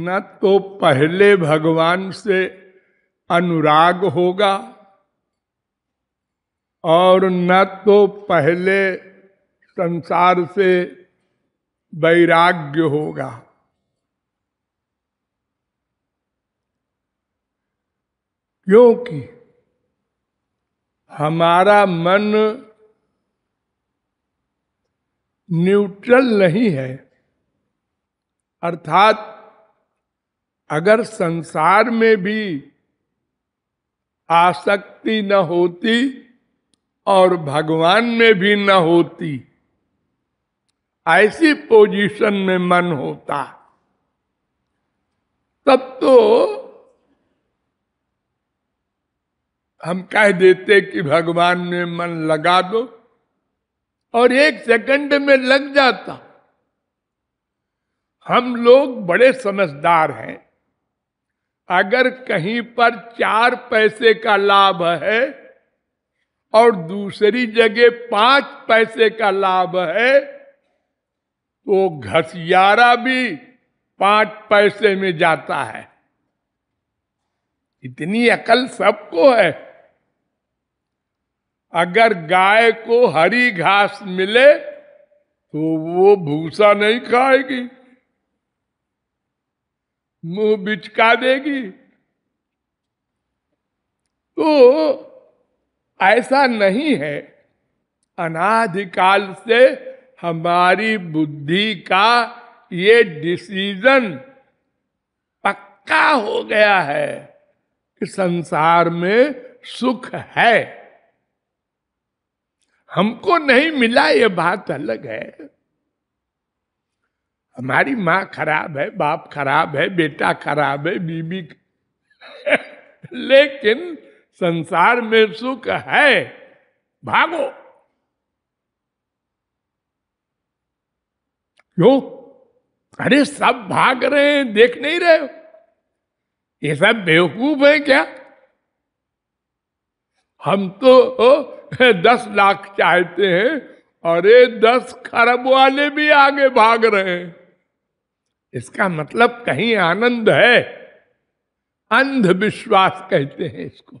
न तो पहले भगवान से अनुराग होगा और न तो पहले संसार से वैराग्य होगा क्योंकि हमारा मन न्यूट्रल नहीं है अर्थात अगर संसार में भी आसक्ति न होती और भगवान में भी न होती ऐसी पोजीशन में मन होता तब तो हम कह देते कि भगवान में मन लगा दो और एक सेकंड में लग जाता हम लोग बड़े समझदार हैं अगर कहीं पर चार पैसे का लाभ है और दूसरी जगह पांच पैसे का लाभ है तो घसियारा भी पांच पैसे में जाता है इतनी अकल सबको है अगर गाय को हरी घास मिले तो वो भूसा नहीं खाएगी मुंह बिचका देगी तो ऐसा नहीं है अनाधिकाल से हमारी बुद्धि का ये डिसीजन पक्का हो गया है कि संसार में सुख है हमको नहीं मिला ये बात अलग है हमारी माँ खराब है बाप खराब है बेटा खराब है बीबी लेकिन संसार में सुख है भागो क्यों अरे सब भाग रहे हैं देख नहीं रहे हो ये सब बेवकूफ है क्या हम तो दस लाख चाहते हैं और ये दस खरब वाले भी आगे भाग रहे हैं इसका मतलब कहीं आनंद है अंधविश्वास कहते हैं इसको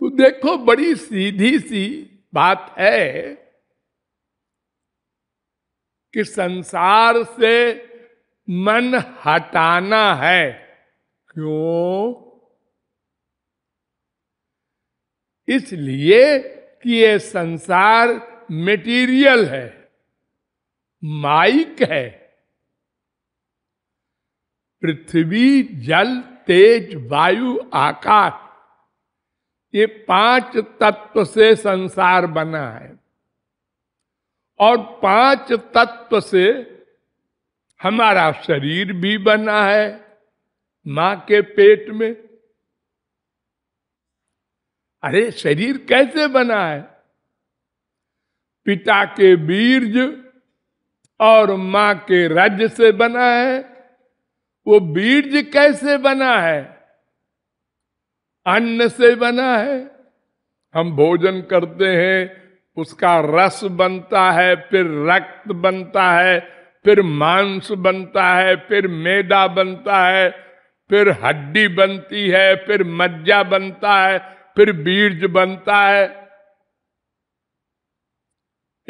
तो देखो बड़ी सीधी सी बात है कि संसार से मन हटाना है क्यों इसलिए कि ये संसार मेटीरियल है माइक है पृथ्वी जल तेज वायु आकाश ये पांच तत्व से संसार बना है और पांच तत्व से हमारा शरीर भी बना है मां के पेट में अरे शरीर कैसे बना है पिता के बीर्ज और मां के रज से बना है वो बीज कैसे बना है अन्न से बना है हम भोजन करते हैं उसका रस बनता है फिर रक्त बनता है फिर मांस बनता है फिर मेदा बनता है फिर हड्डी बनती है फिर मज्जा बनता है फिर बीज बनता है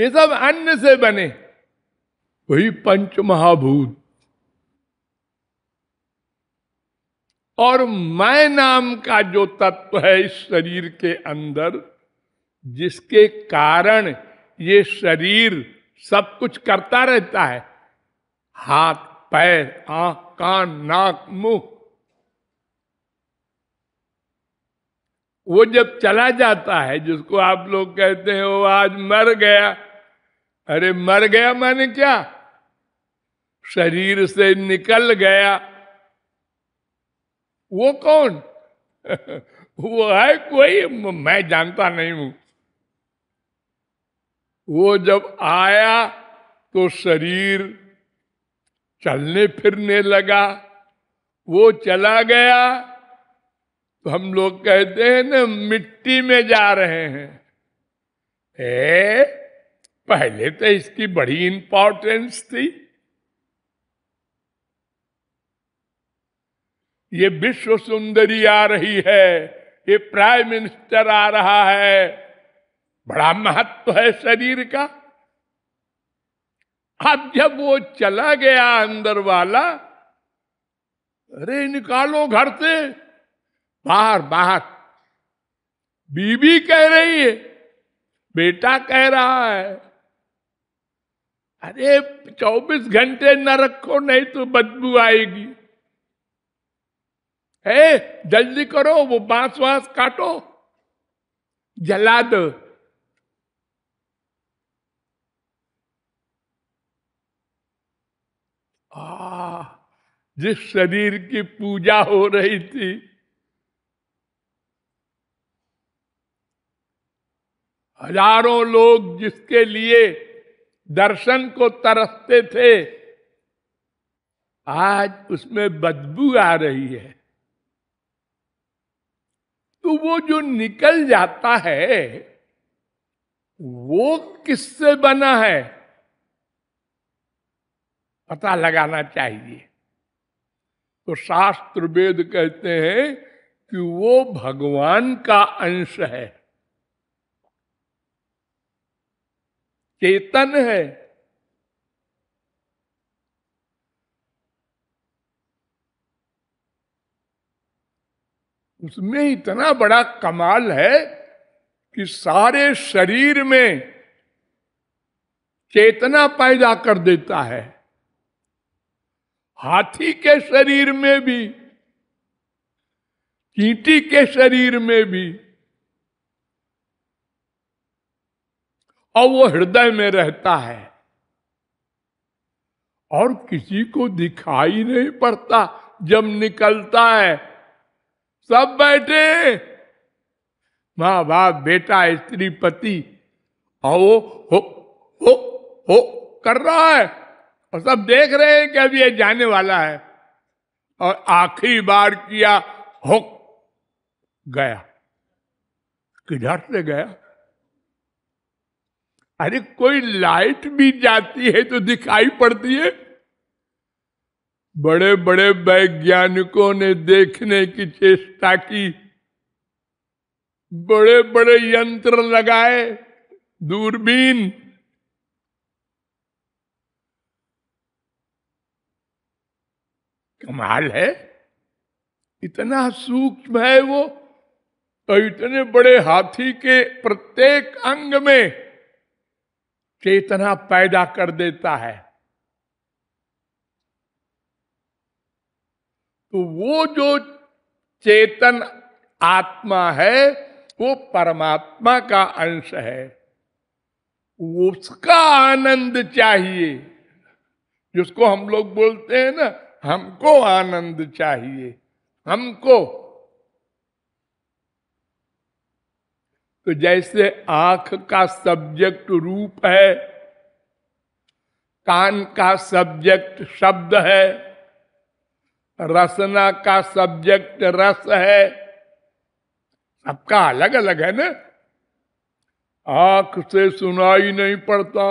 ये सब अन्न से बने वही पंच महाभूत और मैं नाम का जो तत्व है इस शरीर के अंदर जिसके कारण ये शरीर सब कुछ करता रहता है हाथ पैर आख कान नाक मुंह वो जब चला जाता है जिसको आप लोग कहते हैं वो आज मर गया अरे मर गया मैंने क्या शरीर से निकल गया वो कौन वो है कोई मैं जानता नहीं हूं वो जब आया तो शरीर चलने फिरने लगा वो चला गया तो हम लोग कहते हैं ना मिट्टी में जा रहे हैं ए, पहले तो इसकी बड़ी इंपॉर्टेंस थी ये विश्व सुंदरी आ रही है ये प्राइम मिनिस्टर आ रहा है बड़ा महत्व है शरीर का अब जब वो चला गया अंदर वाला अरे निकालो घर से बाहर बाहर बीबी कह रही है बेटा कह रहा है अरे 24 घंटे न रखो नहीं तो बदबू आएगी हे जल्दी करो वो बांस वास काटो जला दो आ, जिस शरीर की पूजा हो रही थी हजारों लोग जिसके लिए दर्शन को तरसते थे आज उसमें बदबू आ रही है तो वो जो निकल जाता है वो किससे बना है पता लगाना चाहिए तो शास्त्र वेद कहते हैं कि वो भगवान का अंश है चेतन है उसमें इतना बड़ा कमाल है कि सारे शरीर में चेतना पैदा कर देता है हाथी के शरीर में भी कीटी के शरीर में भी और वो हृदय में रहता है और किसी को दिखाई नहीं पड़ता जब निकलता है सब बैठे माँ बाप बेटा स्त्री पति और वो हो हो हो कर रहा है और सब देख रहे हैं कि अब ये जाने वाला है और आखिरी बार किया हो गया किधर से गया अरे कोई लाइट भी जाती है तो दिखाई पड़ती है बड़े बड़े वैज्ञानिकों ने देखने की चेष्टा की बड़े बड़े यंत्र लगाए दूरबीन कमाल है इतना सूक्ष्म है वो तो इतने बड़े हाथी के प्रत्येक अंग में चेतना पैदा कर देता है तो वो जो चेतन आत्मा है वो परमात्मा का अंश है उसका आनंद चाहिए जिसको हम लोग बोलते हैं ना हमको आनंद चाहिए हमको तो जैसे आंख का सब्जेक्ट रूप है कान का सब्जेक्ट शब्द है रसना का सब्जेक्ट रस है सबका अलग अलग है ना आंख से सुनाई नहीं पड़ता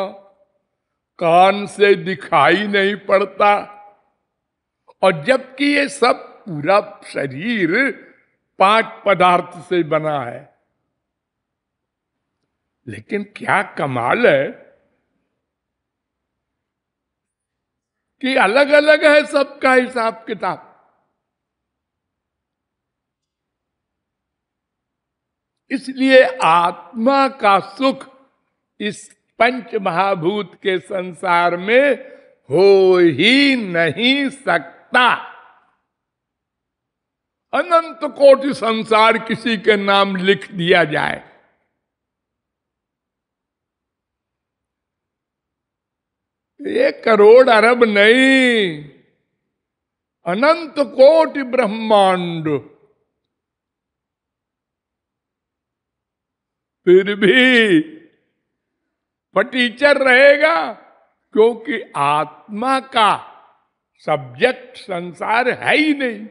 कान से दिखाई नहीं पड़ता और जबकि ये सब पूरा शरीर पांच पदार्थ से बना है लेकिन क्या कमाल है कि अलग अलग है सबका हिसाब किताब इसलिए आत्मा का सुख इस पंच महाभूत के संसार में हो ही नहीं सकता अनंत कोटि संसार किसी के नाम लिख दिया जाए एक करोड़ अरब नहीं अनंत कोटि ब्रह्मांड फिर भी पटीचर रहेगा क्योंकि आत्मा का सब्जेक्ट संसार है ही नहीं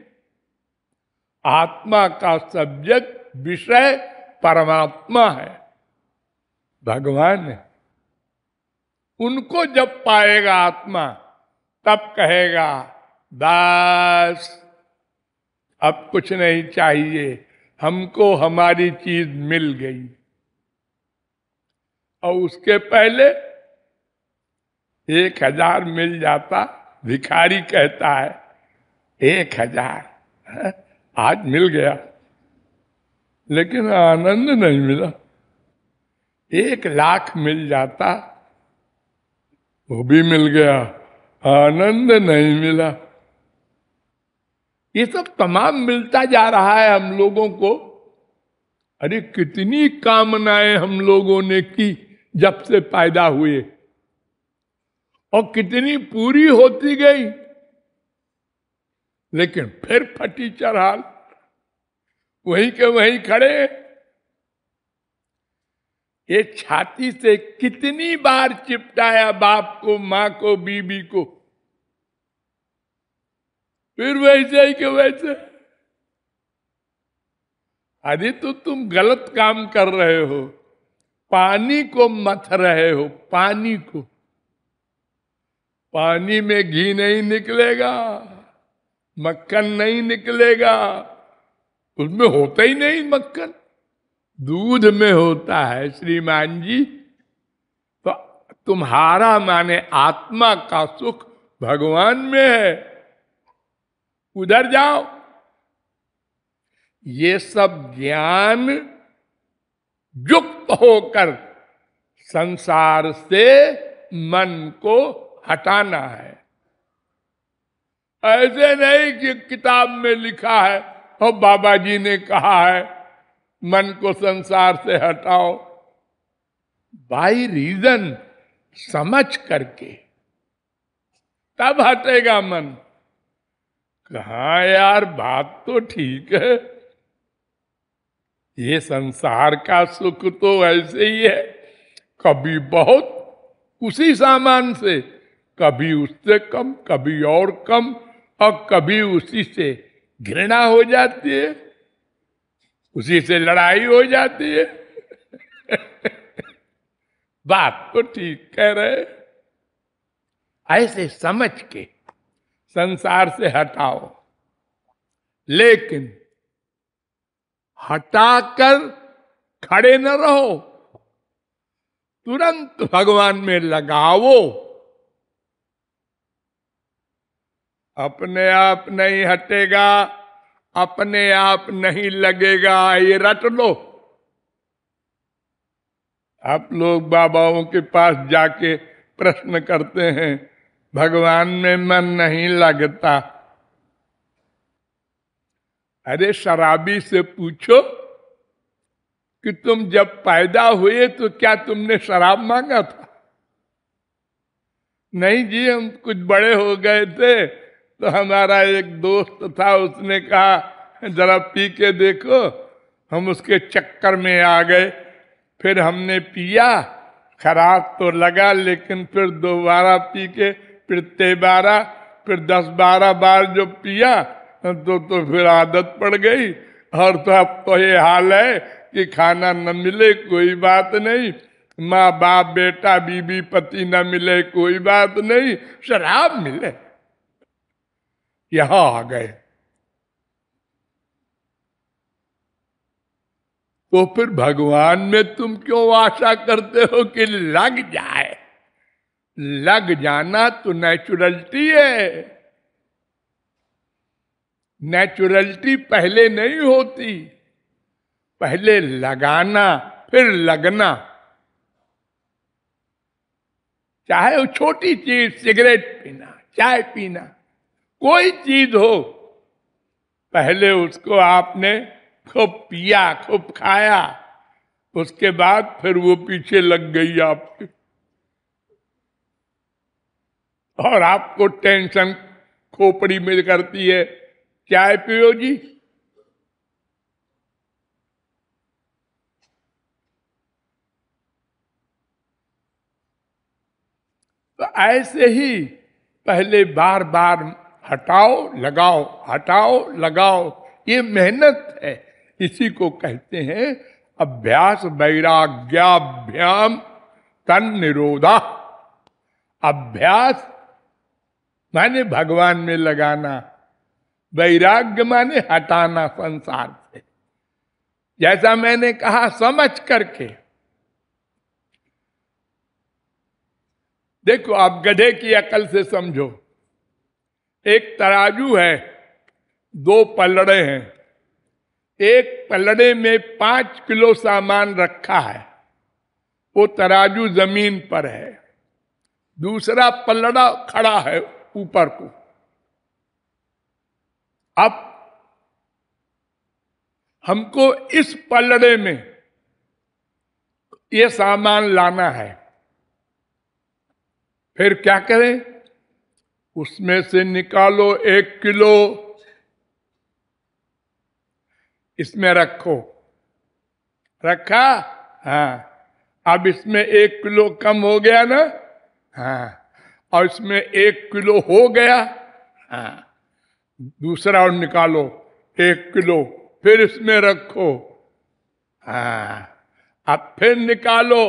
आत्मा का सब्जेक्ट विषय परमात्मा है भगवान है उनको जब पाएगा आत्मा तब कहेगा दास अब कुछ नहीं चाहिए हमको हमारी चीज मिल गई और उसके पहले एक हजार मिल जाता भिखारी कहता है एक हजार हाँ, आज मिल गया लेकिन आनंद नहीं मिला एक लाख मिल जाता वो भी मिल गया आनंद नहीं मिला ये सब तमाम मिलता जा रहा है हम लोगों को अरे कितनी कामनाएं हम लोगों ने की जब से पैदा हुए और कितनी पूरी होती गई लेकिन फिर फटी चढ़ाल वहीं के वहीं खड़े ये छाती से कितनी बार चिपटाया बाप को मां को बीबी को फिर वैसे ही के वैसे अरे तो तुम गलत काम कर रहे हो पानी को मथ रहे हो पानी को पानी में घी नहीं निकलेगा मक्खन नहीं निकलेगा उसमें होता ही नहीं मक्खन दूध में होता है श्रीमान जी तो तुम्हारा माने आत्मा का सुख भगवान में है उधर जाओ ये सब ज्ञान युक्त होकर संसार से मन को हटाना है ऐसे नहीं कि किताब में लिखा है और बाबा जी ने कहा है मन को संसार से हटाओ बाई रीजन समझ करके तब हटेगा मन कहा यार बात तो ठीक है ये संसार का सुख तो ऐसे ही है कभी बहुत उसी सामान से कभी उससे कम कभी और कम और कभी उसी से घृणा हो जाती है उसी से लड़ाई हो जाती है बात तो ठीक कह रहे ऐसे समझ के संसार से हटाओ लेकिन हटाकर खड़े न रहो तुरंत भगवान में लगाओ अपने आप नहीं हटेगा अपने आप नहीं लगेगा ये रट लो आप लोग बाबाओं के पास जाके प्रश्न करते हैं भगवान में मन नहीं लगता अरे शराबी से पूछो कि तुम जब पैदा हुए तो क्या तुमने शराब मांगा था नहीं जी हम कुछ बड़े हो गए थे तो हमारा एक दोस्त था उसने कहा जरा पी के देखो हम उसके चक्कर में आ गए फिर हमने पिया खराब तो लगा लेकिन फिर दोबारा पी के फिर तेबारा फिर दस बारह बार जो पिया तो तो फिर आदत पड़ गई और तो अब तो ये हाल है कि खाना न मिले कोई बात नहीं माँ बाप बेटा बीबी पति न मिले कोई बात नहीं शराब मिले यहां आ गए तो फिर भगवान में तुम क्यों आशा करते हो कि लग जाए लग जाना तो नेचुरलिटी है नेचुरलिटी पहले नहीं होती पहले लगाना फिर लगना चाहे वो छोटी चीज सिगरेट पीना चाय पीना कोई चीज हो पहले उसको आपने खूब पिया खूब खाया उसके बाद फिर वो पीछे लग गई आपके और आपको टेंशन खोपड़ी में करती है चाय पियो जी तो ऐसे ही पहले बार बार हटाओ लगाओ हटाओ लगाओ ये मेहनत है इसी को कहते हैं अभ्यास वैराग्याभ्याम तन निरोधा अभ्यास माने भगवान में लगाना वैराग्य माने हटाना संसार से जैसा मैंने कहा समझ करके देखो आप गधे की अकल से समझो एक तराजू है दो पलड़े हैं एक पलड़े में पांच किलो सामान रखा है वो तराजू जमीन पर है दूसरा पलड़ा खड़ा है ऊपर को अब हमको इस पलड़े में ये सामान लाना है फिर क्या करें उसमें से निकालो एक किलो इसमें रखो रखा हाँ अब इसमें एक किलो कम हो गया ना हाँ और इसमें एक किलो हो गया हाँ दूसरा और निकालो एक किलो फिर इसमें रखो हाँ अब फिर निकालो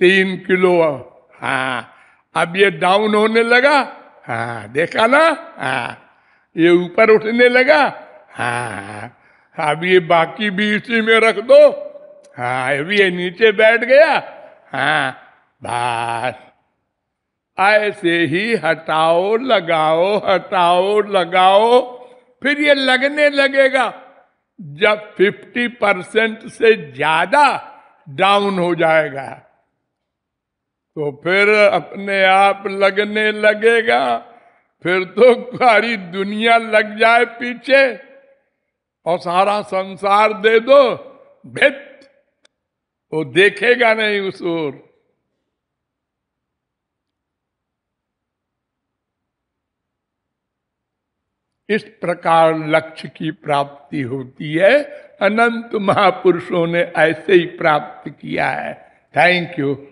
तीन किलो हाँ अब ये डाउन होने लगा हाँ देखा ना हाँ ये ऊपर उठने लगा हाँ अब ये बाकी भी इसी में रख दो हाँ अभी ये नीचे बैठ गया हाँ बस ऐसे ही हटाओ लगाओ हटाओ लगाओ फिर ये लगने लगेगा जब 50 परसेंट से ज्यादा डाउन हो जाएगा तो फिर अपने आप लगने लगेगा फिर तो सारी दुनिया लग जाए पीछे और सारा संसार दे दो भित वो देखेगा नहीं उस ओर इस प्रकार लक्ष्य की प्राप्ति होती है अनंत महापुरुषों ने ऐसे ही प्राप्त किया है थैंक यू